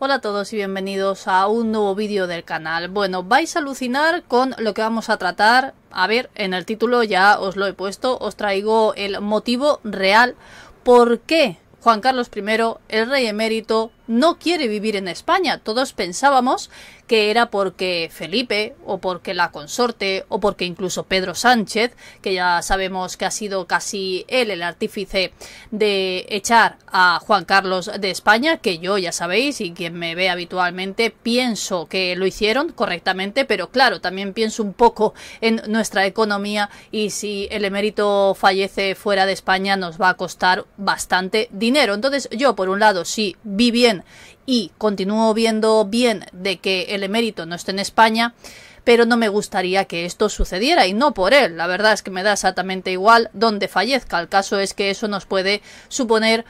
Hola a todos y bienvenidos a un nuevo vídeo del canal. Bueno, vais a alucinar con lo que vamos a tratar. A ver, en el título ya os lo he puesto, os traigo el motivo real por qué Juan Carlos I, el rey emérito, no quiere vivir en España. Todos pensábamos que era porque Felipe o porque la consorte o porque incluso Pedro Sánchez, que ya sabemos que ha sido casi él el artífice de echar a Juan Carlos de España, que yo ya sabéis y quien me ve habitualmente pienso que lo hicieron correctamente, pero claro, también pienso un poco en nuestra economía y si el emérito fallece fuera de España nos va a costar bastante dinero. Entonces yo por un lado sí vi bien y continúo viendo bien de que el emérito no esté en España, pero no me gustaría que esto sucediera y no por él. La verdad es que me da exactamente igual donde fallezca. El caso es que eso nos puede suponer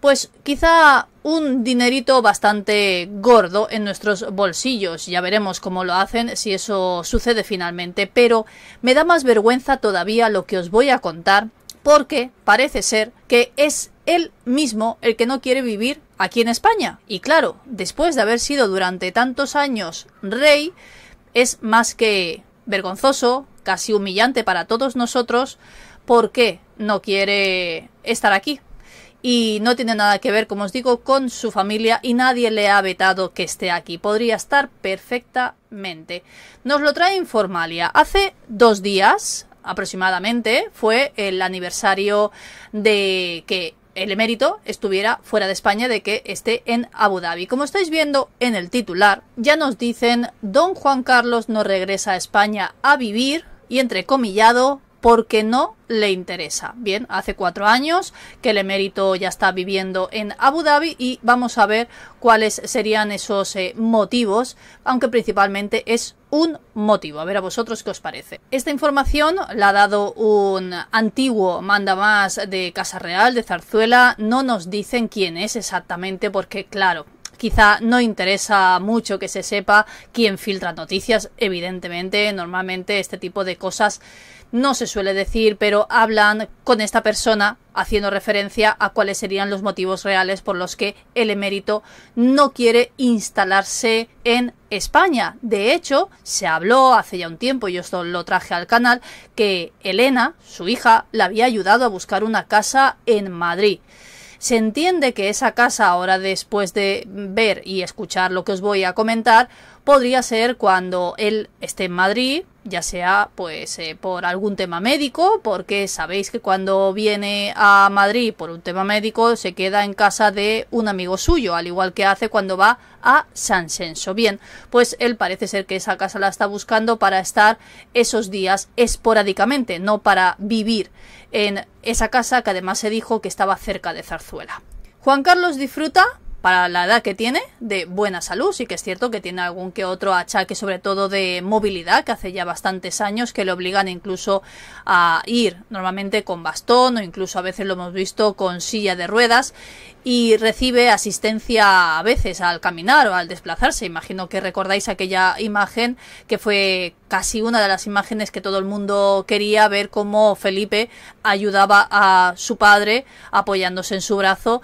pues quizá un dinerito bastante gordo en nuestros bolsillos. Ya veremos cómo lo hacen, si eso sucede finalmente. Pero me da más vergüenza todavía lo que os voy a contar, porque parece ser que es él mismo el que no quiere vivir aquí en España. Y claro, después de haber sido durante tantos años rey, es más que vergonzoso, casi humillante para todos nosotros, porque no quiere estar aquí. Y no tiene nada que ver, como os digo, con su familia y nadie le ha vetado que esté aquí. Podría estar perfectamente. Nos lo trae Informalia. Hace dos días aproximadamente fue el aniversario de que el emérito estuviera fuera de España de que esté en Abu Dhabi. Como estáis viendo en el titular, ya nos dicen Don Juan Carlos no regresa a España a vivir y entre comillado, porque no le interesa. Bien, hace cuatro años que el emérito ya está viviendo en Abu Dhabi y vamos a ver cuáles serían esos eh, motivos, aunque principalmente es un motivo. A ver a vosotros qué os parece. Esta información la ha dado un antiguo mandamás de Casa Real, de Zarzuela. No nos dicen quién es exactamente porque, claro, quizá no interesa mucho que se sepa quién filtra noticias. Evidentemente, normalmente este tipo de cosas no se suele decir, pero hablan con esta persona haciendo referencia a cuáles serían los motivos reales por los que el emérito no quiere instalarse en España. De hecho, se habló hace ya un tiempo, yo esto lo traje al canal, que Elena, su hija, la había ayudado a buscar una casa en Madrid. Se entiende que esa casa, ahora después de ver y escuchar lo que os voy a comentar, podría ser cuando él esté en Madrid, ya sea pues eh, por algún tema médico, porque sabéis que cuando viene a Madrid por un tema médico se queda en casa de un amigo suyo, al igual que hace cuando va a San Senso. Bien, pues él parece ser que esa casa la está buscando para estar esos días esporádicamente, no para vivir en esa casa que además se dijo que estaba cerca de Zarzuela. Juan Carlos disfruta para la edad que tiene, de buena salud. Sí que es cierto que tiene algún que otro achaque, sobre todo de movilidad, que hace ya bastantes años que le obligan incluso a ir normalmente con bastón o incluso a veces lo hemos visto con silla de ruedas y recibe asistencia a veces al caminar o al desplazarse. Imagino que recordáis aquella imagen que fue casi una de las imágenes que todo el mundo quería ver cómo Felipe ayudaba a su padre apoyándose en su brazo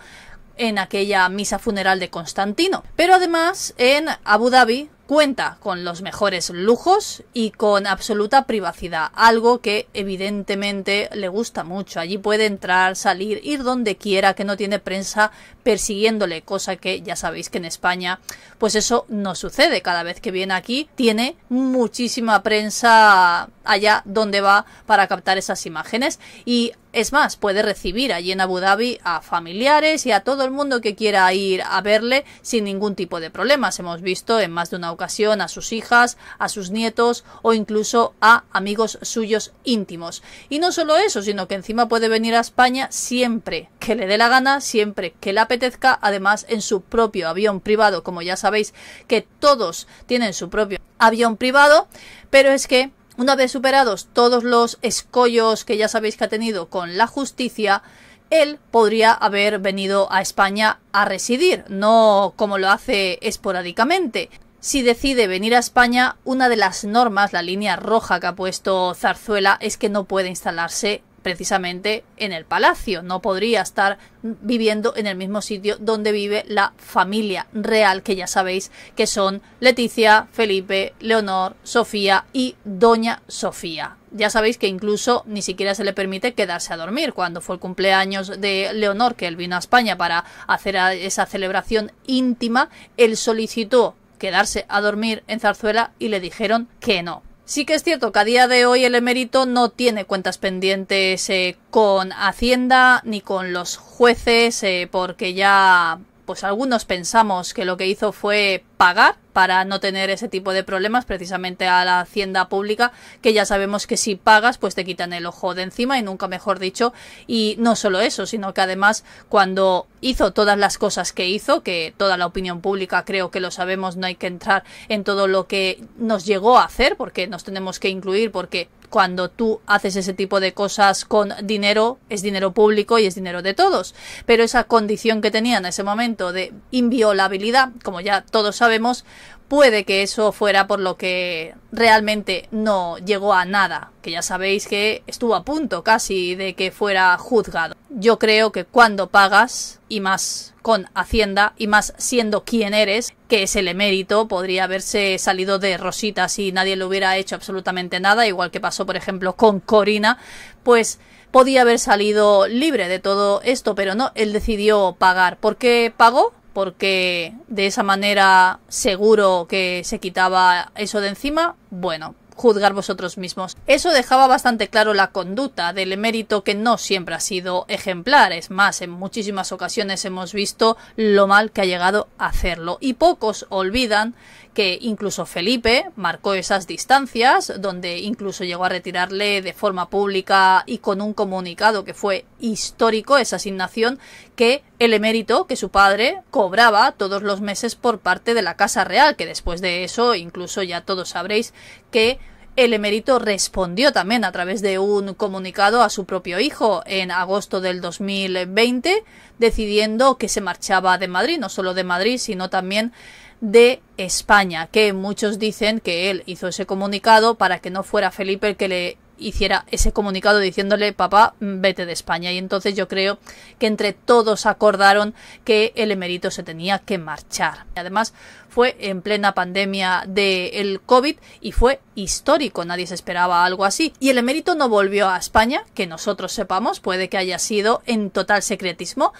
en aquella misa funeral de Constantino. Pero además en Abu Dhabi cuenta con los mejores lujos y con absoluta privacidad, algo que evidentemente le gusta mucho. Allí puede entrar, salir, ir donde quiera, que no tiene prensa persiguiéndole, cosa que ya sabéis que en España pues eso no sucede. Cada vez que viene aquí tiene muchísima prensa allá donde va para captar esas imágenes y es más, puede recibir allí en Abu Dhabi a familiares y a todo el mundo que quiera ir a verle sin ningún tipo de problemas. Hemos visto en más de una ocasión a sus hijas, a sus nietos o incluso a amigos suyos íntimos. Y no solo eso, sino que encima puede venir a España siempre que le dé la gana, siempre que le apetezca, además en su propio avión privado, como ya sabéis que todos tienen su propio avión privado, pero es que una vez superados todos los escollos que ya sabéis que ha tenido con la justicia, él podría haber venido a España a residir, no como lo hace esporádicamente. Si decide venir a España, una de las normas, la línea roja que ha puesto Zarzuela, es que no puede instalarse precisamente en el palacio, no podría estar viviendo en el mismo sitio donde vive la familia real, que ya sabéis que son Leticia, Felipe, Leonor, Sofía y Doña Sofía. Ya sabéis que incluso ni siquiera se le permite quedarse a dormir. Cuando fue el cumpleaños de Leonor, que él vino a España para hacer esa celebración íntima, él solicitó quedarse a dormir en Zarzuela y le dijeron que no. Sí que es cierto que a día de hoy el emérito no tiene cuentas pendientes eh, con Hacienda ni con los jueces, eh, porque ya, pues algunos pensamos que lo que hizo fue pagar para no tener ese tipo de problemas precisamente a la hacienda pública que ya sabemos que si pagas pues te quitan el ojo de encima y nunca mejor dicho y no solo eso sino que además cuando hizo todas las cosas que hizo que toda la opinión pública creo que lo sabemos no hay que entrar en todo lo que nos llegó a hacer porque nos tenemos que incluir porque cuando tú haces ese tipo de cosas con dinero, es dinero público y es dinero de todos. Pero esa condición que tenía en ese momento de inviolabilidad, como ya todos saben, vemos puede que eso fuera por lo que realmente no llegó a nada, que ya sabéis que estuvo a punto casi de que fuera juzgado. Yo creo que cuando pagas, y más con Hacienda, y más siendo quien eres, que es el emérito, podría haberse salido de Rosita si nadie le hubiera hecho absolutamente nada, igual que pasó, por ejemplo, con Corina, pues podía haber salido libre de todo esto, pero no, él decidió pagar. ¿Por qué pagó? porque de esa manera seguro que se quitaba eso de encima, bueno, juzgar vosotros mismos. Eso dejaba bastante claro la conducta del emérito que no siempre ha sido ejemplar. Es más, en muchísimas ocasiones hemos visto lo mal que ha llegado a hacerlo. Y pocos olvidan que incluso Felipe marcó esas distancias, donde incluso llegó a retirarle de forma pública y con un comunicado que fue histórico esa asignación que el emérito, que su padre, cobraba todos los meses por parte de la Casa Real, que después de eso incluso ya todos sabréis que el emérito respondió también a través de un comunicado a su propio hijo en agosto del 2020, decidiendo que se marchaba de Madrid, no solo de Madrid, sino también de España, que muchos dicen que él hizo ese comunicado para que no fuera Felipe el que le hiciera ese comunicado diciéndole papá, vete de España. Y entonces yo creo que entre todos acordaron que el emérito se tenía que marchar. Además, fue en plena pandemia del COVID y fue histórico, nadie se esperaba algo así. Y el emérito no volvió a España, que nosotros sepamos, puede que haya sido en total secretismo,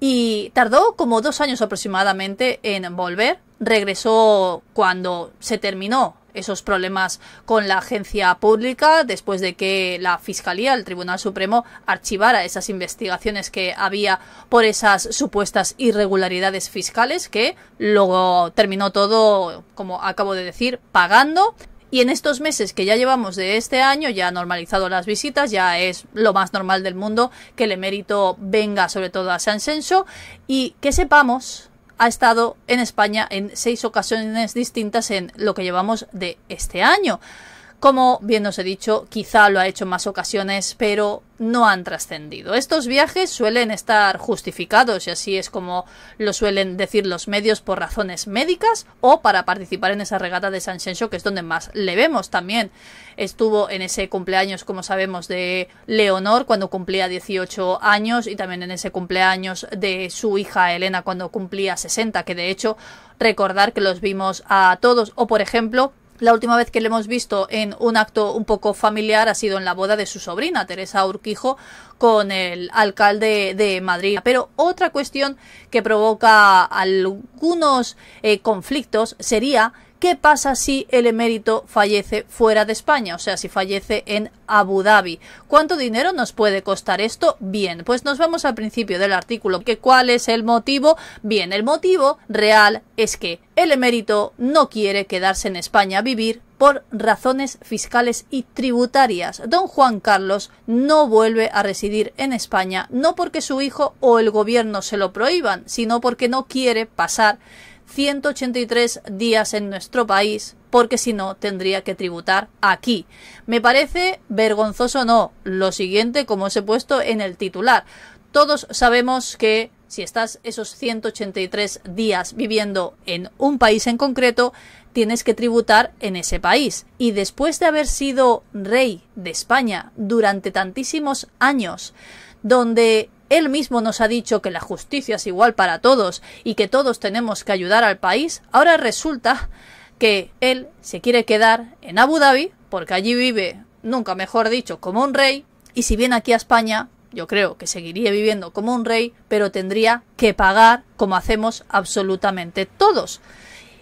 y tardó como dos años aproximadamente en volver. Regresó cuando se terminó esos problemas con la agencia pública después de que la Fiscalía, el Tribunal Supremo, archivara esas investigaciones que había por esas supuestas irregularidades fiscales que luego terminó todo, como acabo de decir, pagando. Y en estos meses que ya llevamos de este año, ya ha normalizado las visitas, ya es lo más normal del mundo que el emérito venga sobre todo a San Senso y que sepamos ha estado en España en seis ocasiones distintas en lo que llevamos de este año. Como bien os he dicho, quizá lo ha hecho en más ocasiones, pero no han trascendido. Estos viajes suelen estar justificados y así es como lo suelen decir los medios por razones médicas o para participar en esa regata de San que es donde más le vemos también. Estuvo en ese cumpleaños, como sabemos, de Leonor cuando cumplía 18 años y también en ese cumpleaños de su hija Elena cuando cumplía 60, que de hecho recordar que los vimos a todos o por ejemplo la última vez que le hemos visto en un acto un poco familiar ha sido en la boda de su sobrina, Teresa Urquijo, con el alcalde de Madrid. Pero otra cuestión que provoca algunos eh, conflictos sería ¿Qué pasa si el emérito fallece fuera de España? O sea, si fallece en Abu Dhabi. ¿Cuánto dinero nos puede costar esto? Bien, pues nos vamos al principio del artículo. ¿Que ¿Cuál es el motivo? Bien, el motivo real es que el emérito no quiere quedarse en España a vivir por razones fiscales y tributarias. Don Juan Carlos no vuelve a residir en España, no porque su hijo o el gobierno se lo prohíban, sino porque no quiere pasar 183 días en nuestro país, porque si no tendría que tributar aquí. Me parece vergonzoso no, lo siguiente como os he puesto en el titular. Todos sabemos que si estás esos 183 días viviendo en un país en concreto, tienes que tributar en ese país. Y después de haber sido rey de España durante tantísimos años, donde él mismo nos ha dicho que la justicia es igual para todos y que todos tenemos que ayudar al país. Ahora resulta que él se quiere quedar en Abu Dhabi, porque allí vive, nunca mejor dicho, como un rey, y si viene aquí a España, yo creo que seguiría viviendo como un rey, pero tendría que pagar como hacemos absolutamente todos.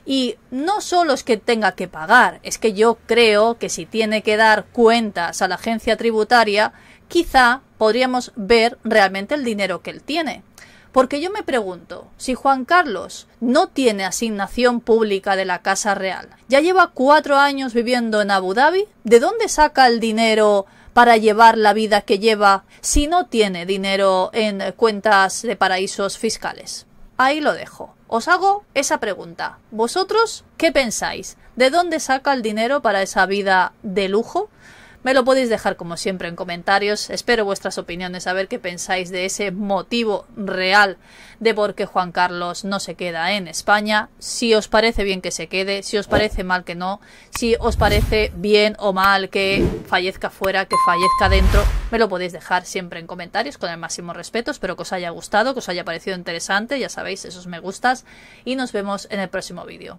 Y no solo es que tenga que pagar, es que yo creo que si tiene que dar cuentas a la agencia tributaria, quizá podríamos ver realmente el dinero que él tiene. Porque yo me pregunto, si Juan Carlos no tiene asignación pública de la Casa Real, ya lleva cuatro años viviendo en Abu Dhabi, ¿de dónde saca el dinero para llevar la vida que lleva si no tiene dinero en cuentas de paraísos fiscales? Ahí lo dejo. Os hago esa pregunta. ¿Vosotros qué pensáis? ¿De dónde saca el dinero para esa vida de lujo? Me lo podéis dejar como siempre en comentarios. Espero vuestras opiniones, a ver qué pensáis de ese motivo real de por qué Juan Carlos no se queda en España. Si os parece bien que se quede, si os parece mal que no, si os parece bien o mal que fallezca fuera, que fallezca dentro, me lo podéis dejar siempre en comentarios con el máximo respeto. Espero que os haya gustado, que os haya parecido interesante. Ya sabéis, esos me gustas. Y nos vemos en el próximo vídeo.